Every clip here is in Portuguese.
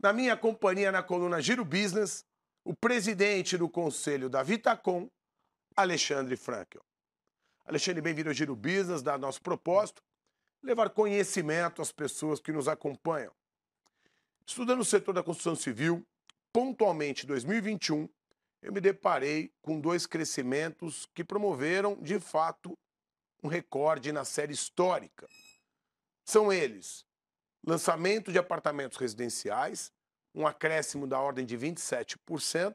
Na minha companhia na coluna Giro Business, o presidente do conselho da Vitacom, Alexandre Frankel. Alexandre, bem-vindo ao Giro Business, Dado nosso propósito, levar conhecimento às pessoas que nos acompanham. Estudando o setor da construção civil, pontualmente em 2021, eu me deparei com dois crescimentos que promoveram, de fato, um recorde na série histórica. São eles lançamento de apartamentos residenciais, um acréscimo da ordem de 27%,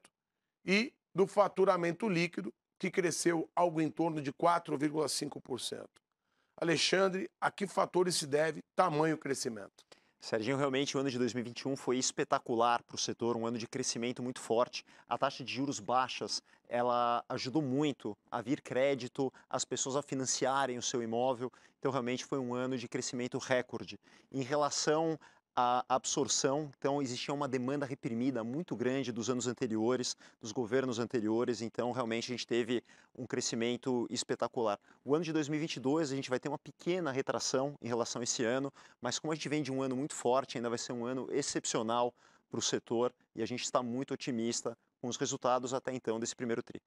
e do faturamento líquido, que cresceu algo em torno de 4,5%. Alexandre, a que fatores se deve tamanho crescimento? Serginho, realmente o ano de 2021 foi espetacular para o setor, um ano de crescimento muito forte. A taxa de juros baixas, ela ajudou muito a vir crédito, as pessoas a financiarem o seu imóvel. Então, realmente foi um ano de crescimento recorde. Em relação a absorção. Então, existia uma demanda reprimida muito grande dos anos anteriores, dos governos anteriores. Então, realmente, a gente teve um crescimento espetacular. O ano de 2022, a gente vai ter uma pequena retração em relação a esse ano, mas como a gente vem de um ano muito forte, ainda vai ser um ano excepcional para o setor e a gente está muito otimista com os resultados até então desse primeiro TRI.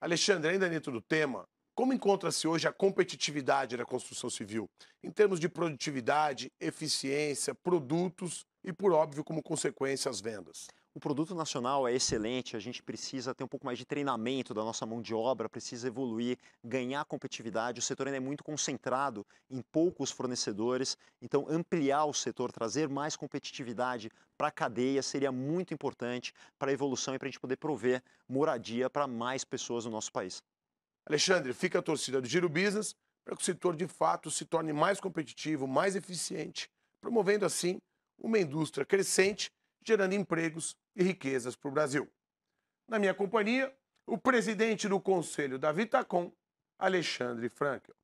Alexandre, ainda dentro do tema, como encontra-se hoje a competitividade da construção civil, em termos de produtividade, eficiência, produtos e, por óbvio, como consequência, as vendas? O produto nacional é excelente, a gente precisa ter um pouco mais de treinamento da nossa mão de obra, precisa evoluir, ganhar competitividade. O setor ainda é muito concentrado em poucos fornecedores, então ampliar o setor, trazer mais competitividade para a cadeia seria muito importante para a evolução e para a gente poder prover moradia para mais pessoas no nosso país. Alexandre, fica a torcida do Giro Business para que o setor de fato se torne mais competitivo, mais eficiente, promovendo assim uma indústria crescente, gerando empregos e riquezas para o Brasil. Na minha companhia, o presidente do Conselho da Vitacom, Alexandre Frankel.